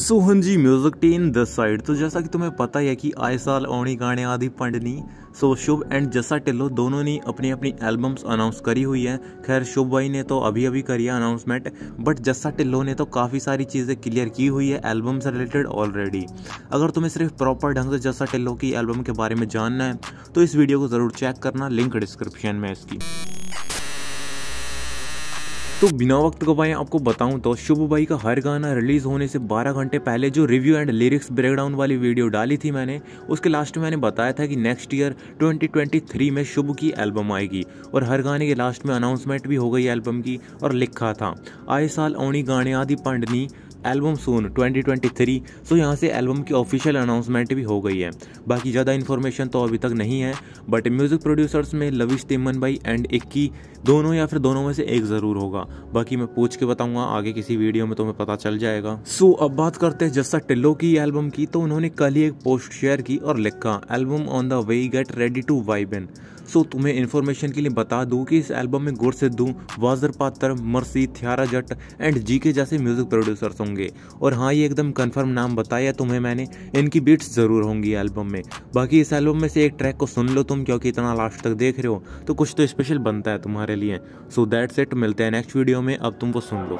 सो हाँ जी music team this side तो जैसा कि तुम्हें पता ही है कि आए साल औनी गाने आदि पंडनी सो शुभ एंड जसा टिल्लो दोनों ने अपनी अपनी एल्बम्स अनाउंस करी हुई है खैर शुभ भाई ने तो अभी अभी करी है अनाउंसमेंट बट जस्सा टिल्लो ने तो काफ़ी सारी चीज़ें क्लियर की हुई है एल्बम से रिलेटेड ऑलरेडी अगर तुम्हें सिर्फ प्रॉपर ढंग से जसा टिल्लो की एल्बम के बारे में जानना है तो इस वीडियो को ज़रूर चेक करना लिंक डिस्क्रिप्शन में इसकी तो बिना वक्त को भाई आपको बताऊं तो शुभ भाई का हर गाना रिलीज होने से 12 घंटे पहले जो रिव्यू एंड लिरिक्स ब्रेकडाउन वाली वीडियो डाली थी मैंने उसके लास्ट में मैंने बताया था कि नेक्स्ट ईयर 2023 में शुभ की एल्बम आएगी और हर गाने के लास्ट में अनाउंसमेंट भी हो गई एल्बम की और लिखा था आए साल औणी गाने आदि पंडनी एल्बम सून 2023 सो यहाँ से एल्बम की ऑफिशियल अनाउंसमेंट भी हो गई है बाकी ज़्यादा इन्फॉर्मेशन तो अभी तक नहीं है बट म्यूज़िक प्रोड्यूसर्स में लविश तिमन भाई एंड इक्की दोनों या फिर दोनों में से एक ज़रूर होगा बाकी मैं पूछ के बताऊँगा आगे किसी वीडियो में तो मैं पता चल जाएगा सो so, अब बात करते हैं जस्सा टिल्लो की एल्बम की तो उन्होंने कल ही एक पोस्ट शेयर की और लिखा album on the way get ready to why in so तुम्हें इन्फॉर्मेशन के लिए बता दूँ कि इस एल्बम में गुर सिद्धू वाजर पात्र मरसी थियारा जट एंड जी के जैसे म्यूजिक प्रोड्यूसर्स होंगे और हाँ ये एकदम कन्फर्म नाम बताया तुम्हें मैंने इनकी बीट्स ज़रूर होंगी एल्बम में बाकी इस एल्बम में से एक ट्रैक को सुन लो तुम क्योंकि इतना लास्ट तक देख रहे हो तो कुछ तो स्पेशल बनता है तुम्हारे लिए सो दैट्स इट मिलते हैं नेक्स्ट वीडियो में अब तुम वो सुन लो